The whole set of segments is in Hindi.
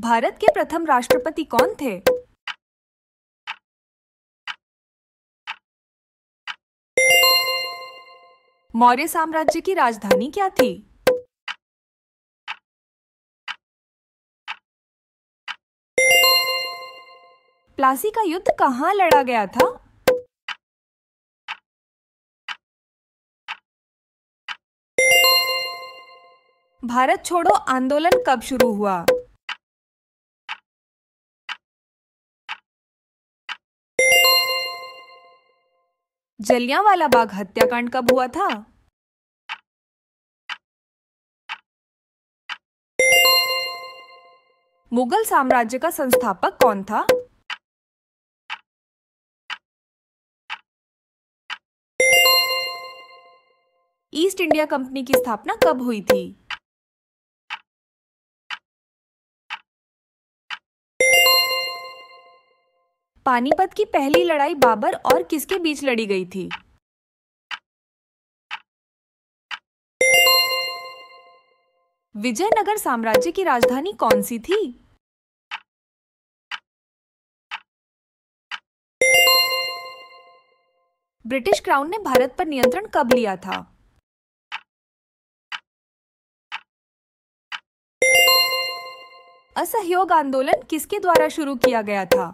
भारत के प्रथम राष्ट्रपति कौन थे मौर्य साम्राज्य की राजधानी क्या थी प्लासी का युद्ध कहाँ लड़ा गया था भारत छोड़ो आंदोलन कब शुरू हुआ जलियांवाला बाग हत्याकांड कब हुआ था मुगल साम्राज्य का संस्थापक कौन था ईस्ट इंडिया कंपनी की स्थापना कब हुई थी पानीपत की पहली लड़ाई बाबर और किसके बीच लड़ी गई थी विजयनगर साम्राज्य की राजधानी कौन सी थी ब्रिटिश क्राउन ने भारत पर नियंत्रण कब लिया था असहयोग आंदोलन किसके द्वारा शुरू किया गया था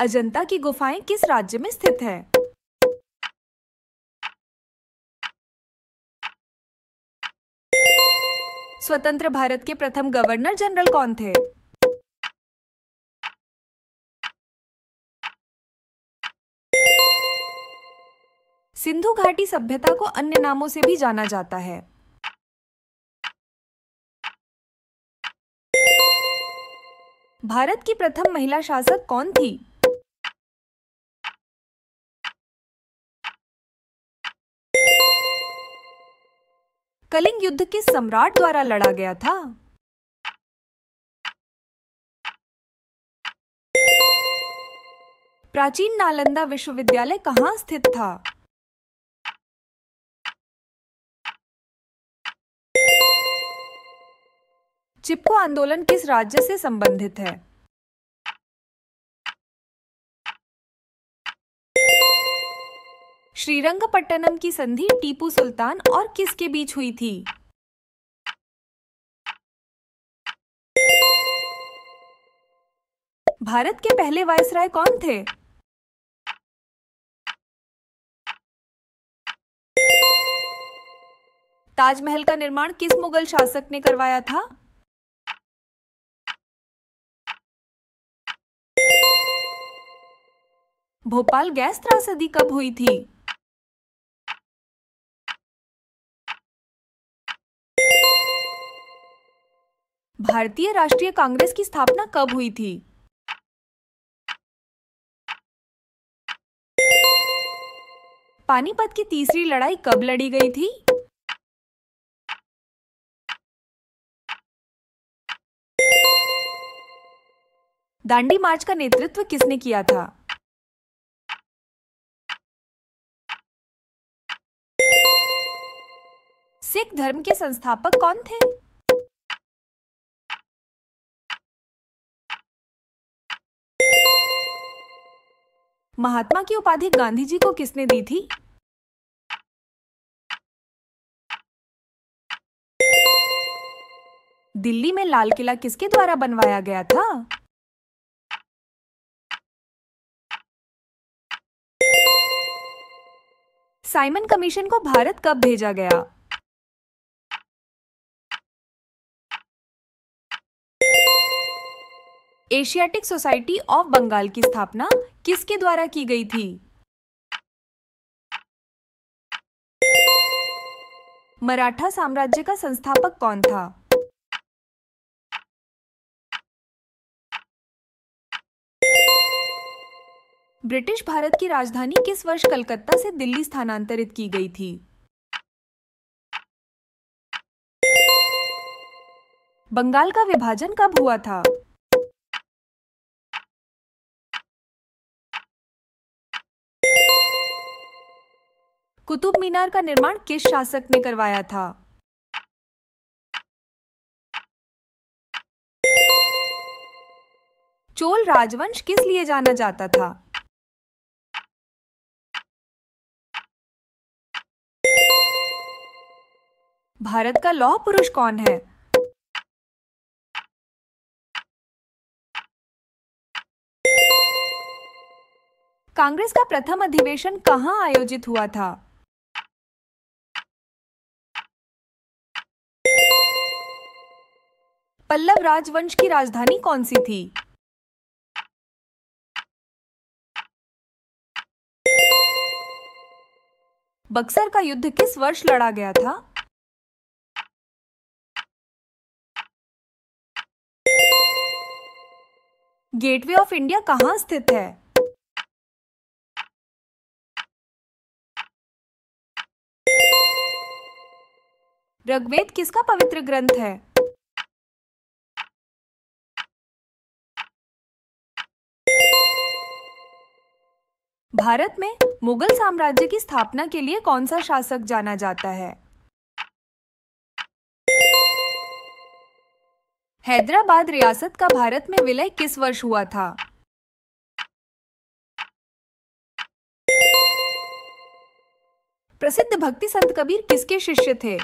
अजंता की गुफाएं किस राज्य में स्थित है स्वतंत्र भारत के प्रथम गवर्नर जनरल कौन थे सिंधु घाटी सभ्यता को अन्य नामों से भी जाना जाता है भारत की प्रथम महिला शासक कौन थी कलिंग युद्ध के सम्राट द्वारा लड़ा गया था प्राचीन नालंदा विश्वविद्यालय कहाँ स्थित था चिपको आंदोलन किस राज्य से संबंधित है श्रीरंगपट्टनम की संधि टीपू सुल्तान और किसके बीच हुई थी भारत के पहले वायसराय कौन थे ताजमहल का निर्माण किस मुगल शासक ने करवाया था भोपाल गैस त्रासदी कब हुई थी भारतीय राष्ट्रीय कांग्रेस की स्थापना कब हुई थी पानीपत की तीसरी लड़ाई कब लड़ी गई थी दांडी मार्च का नेतृत्व किसने किया था सिख धर्म के संस्थापक कौन थे महात्मा की उपाधि गांधी जी को किसने दी थी दिल्ली में लाल किला किसके द्वारा बनवाया गया था साइमन कमीशन को भारत कब भेजा गया एशियाटिक सोसाइटी ऑफ बंगाल की स्थापना किसके द्वारा की गई थी मराठा साम्राज्य का संस्थापक कौन था ब्रिटिश भारत की राजधानी किस वर्ष कलकत्ता से दिल्ली स्थानांतरित की गई थी बंगाल का विभाजन कब हुआ था कुतुब मीनार का निर्माण किस शासक ने करवाया था चोल राजवंश किस लिए जाना जाता था भारत का लौह पुरुष कौन है कांग्रेस का प्रथम अधिवेशन कहां आयोजित हुआ था पल्लव राजवंश की राजधानी कौन सी थी बक्सर का युद्ध किस वर्ष लड़ा गया था गेटवे ऑफ इंडिया कहाँ स्थित है ऋग्वेद किसका पवित्र ग्रंथ है भारत में मुगल साम्राज्य की स्थापना के लिए कौन सा शासक जाना जाता है हैदराबाद रियासत का भारत में विलय किस वर्ष हुआ था प्रसिद्ध भक्ति संत कबीर किसके शिष्य थे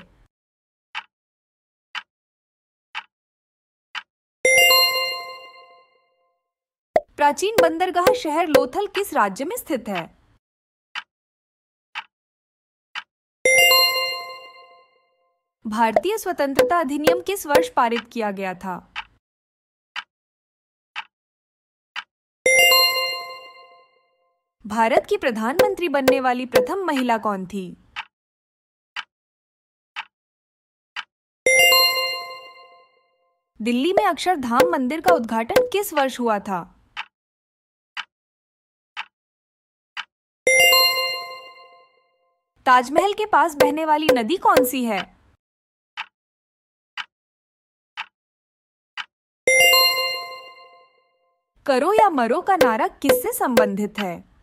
प्राचीन बंदरगाह शहर लोथल किस राज्य में स्थित है भारतीय स्वतंत्रता अधिनियम किस वर्ष पारित किया गया था भारत की प्रधानमंत्री बनने वाली प्रथम महिला कौन थी दिल्ली में अक्षरधाम मंदिर का उद्घाटन किस वर्ष हुआ था ताजमहल के पास बहने वाली नदी कौन सी है करो या मरो का नारा किससे संबंधित है